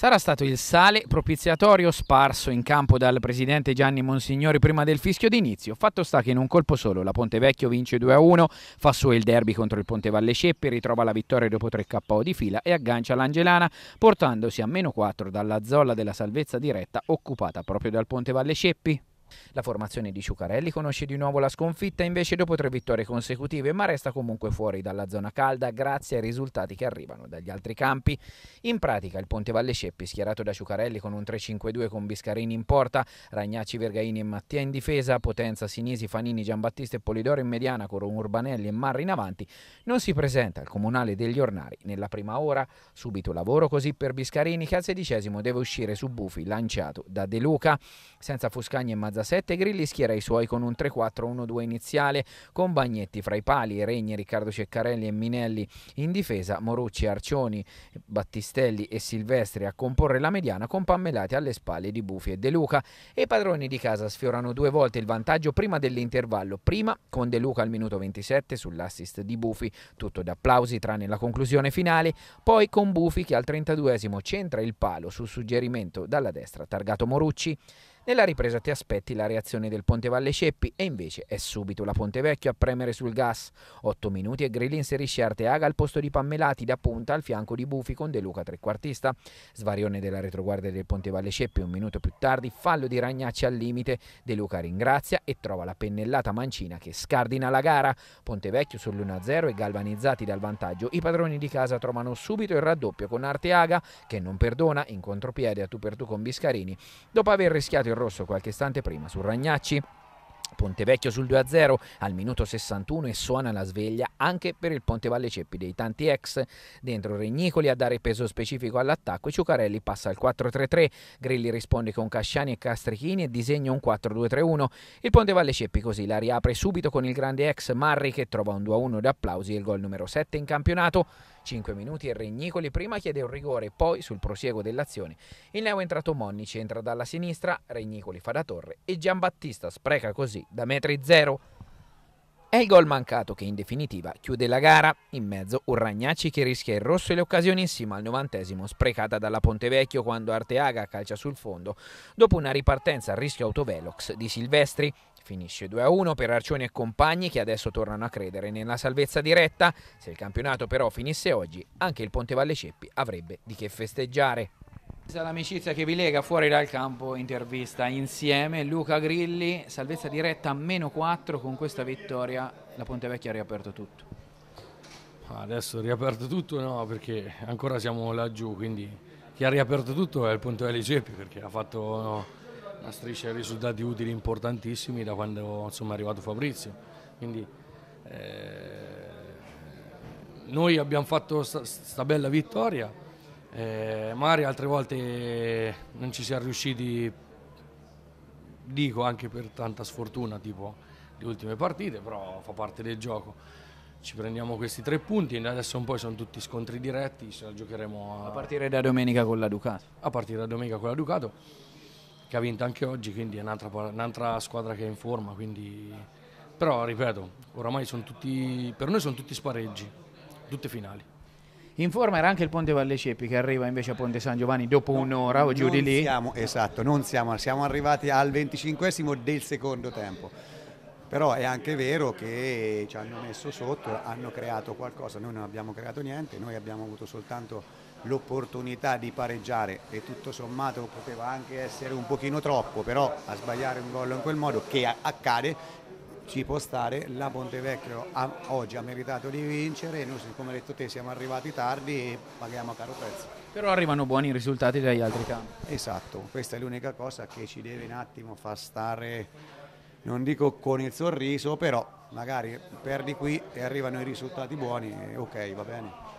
Sarà stato il sale propiziatorio sparso in campo dal presidente Gianni Monsignori prima del fischio d'inizio. Fatto sta che in un colpo solo la Ponte Vecchio vince 2-1, fa suo il derby contro il Ponte Valle Ceppi, ritrova la vittoria dopo 3 KO di fila e aggancia l'Angelana portandosi a meno 4 dalla zolla della salvezza diretta occupata proprio dal Ponte Valle Ceppi. La formazione di Ciucarelli conosce di nuovo la sconfitta invece dopo tre vittorie consecutive, ma resta comunque fuori dalla zona calda grazie ai risultati che arrivano dagli altri campi. In pratica il Ponte Valle Sceppi, schierato da Ciucarelli con un 3-5-2 con Biscarini in porta, Ragnacci, Vergaini e Mattia in difesa, Potenza, Sinisi, Fanini, Giambattista e Polidoro in mediana con Urbanelli e Marri in avanti, non si presenta al Comunale degli Ornari nella prima ora. Subito lavoro così per Biscarini che al sedicesimo deve uscire su Bufi lanciato da De Luca. Senza Fuscagni e Mazzarino 7 Grilli schiera i suoi con un 3-4-1-2 iniziale con Bagnetti fra i pali, Regni, Riccardo Ceccarelli e Minelli in difesa, Morucci, Arcioni, Battistelli e Silvestri a comporre la mediana con Pammelati alle spalle di Bufi e De Luca e i padroni di casa sfiorano due volte il vantaggio prima dell'intervallo, prima con De Luca al minuto 27 sull'assist di Bufi, tutto da applausi tranne la conclusione finale, poi con Bufi che al 32 esimo centra il palo sul suggerimento dalla destra targato Morucci. Nella ripresa ti aspetti la reazione del Ponte Valle Ceppi e invece è subito la Ponte Vecchio a premere sul gas. 8 minuti e Grilli inserisce Arteaga al posto di Pammelati da punta al fianco di Bufi con De Luca trequartista. Svarione della retroguardia del Ponte Valle Ceppi un minuto più tardi, fallo di Ragnacci al limite. De Luca ringrazia e trova la pennellata mancina che scardina la gara. Ponte Vecchio sull'1-0 e galvanizzati dal vantaggio i padroni di casa trovano subito il raddoppio con Arteaga che non perdona in contropiede a tu per tu con Biscarini. Dopo aver rischiato il rosso qualche istante prima su Ragnacci. Pontevecchio sul 2-0 al minuto 61 e suona la sveglia anche per il Ponte Valle Ceppi dei tanti ex. Dentro Regnicoli a dare peso specifico all'attacco e Ciucarelli passa al 4-3-3. Grilli risponde con Casciani e Castrichini e disegna un 4-2-3-1. Il Ponte Valle Ceppi così la riapre subito con il grande ex Marri che trova un 2-1 d'applausi e il gol numero 7 in campionato. 5 minuti e Regnicoli prima chiede un rigore, poi sul prosieguo dell'azione il neo entrato Monni centra dalla sinistra, Regnicoli fa da torre e Giambattista spreca così da metri zero. È il gol mancato che in definitiva chiude la gara, in mezzo un Ragnacci che rischia il rosso e le insieme al novantesimo sprecata dalla Pontevecchio quando Arteaga calcia sul fondo dopo una ripartenza a rischio autovelox di Silvestri. Finisce 2-1 per Arcioni e compagni che adesso tornano a credere nella salvezza diretta. Se il campionato però finisse oggi, anche il Ponte Valle Ceppi avrebbe di che festeggiare. Questa è L'amicizia che vi lega fuori dal campo, intervista insieme Luca Grilli, salvezza diretta a meno 4 con questa vittoria, la Ponte Vecchia ha riaperto tutto. Ah, adesso riaperto tutto no perché ancora siamo laggiù, quindi chi ha riaperto tutto è il Pontevecchia Ceppi perché ha fatto no, una striscia di risultati utili importantissimi da quando insomma, è arrivato Fabrizio. Quindi, eh, noi abbiamo fatto questa bella vittoria eh, magari altre volte non ci siamo riusciti, dico anche per tanta sfortuna, tipo le ultime partite, però fa parte del gioco. Ci prendiamo questi tre punti, e adesso un po' sono tutti scontri diretti, ce la giocheremo a, a partire da domenica con la Ducato. A partire da domenica con la Ducato, che ha vinto anche oggi, quindi è un'altra, un'altra squadra che è in forma. Quindi... Però ripeto, oramai sono tutti, per noi sono tutti spareggi, tutte finali. In forma era anche il Ponte Valle Ceppi che arriva invece a Ponte San Giovanni dopo no, un'ora o giù di lì. Siamo, esatto, non siamo, siamo arrivati al 25 del secondo tempo. Però è anche vero che ci hanno messo sotto, hanno creato qualcosa, noi non abbiamo creato niente, noi abbiamo avuto soltanto l'opportunità di pareggiare e tutto sommato poteva anche essere un pochino troppo, però a sbagliare un gol in quel modo che accade ci può stare, la Pontevecchio ha, oggi ha meritato di vincere e noi come detto te siamo arrivati tardi e paghiamo a caro prezzo. Però arrivano buoni risultati dagli altri campi. Esatto, questa è l'unica cosa che ci deve un attimo far stare, non dico con il sorriso, però magari perdi qui e arrivano i risultati buoni, ok va bene.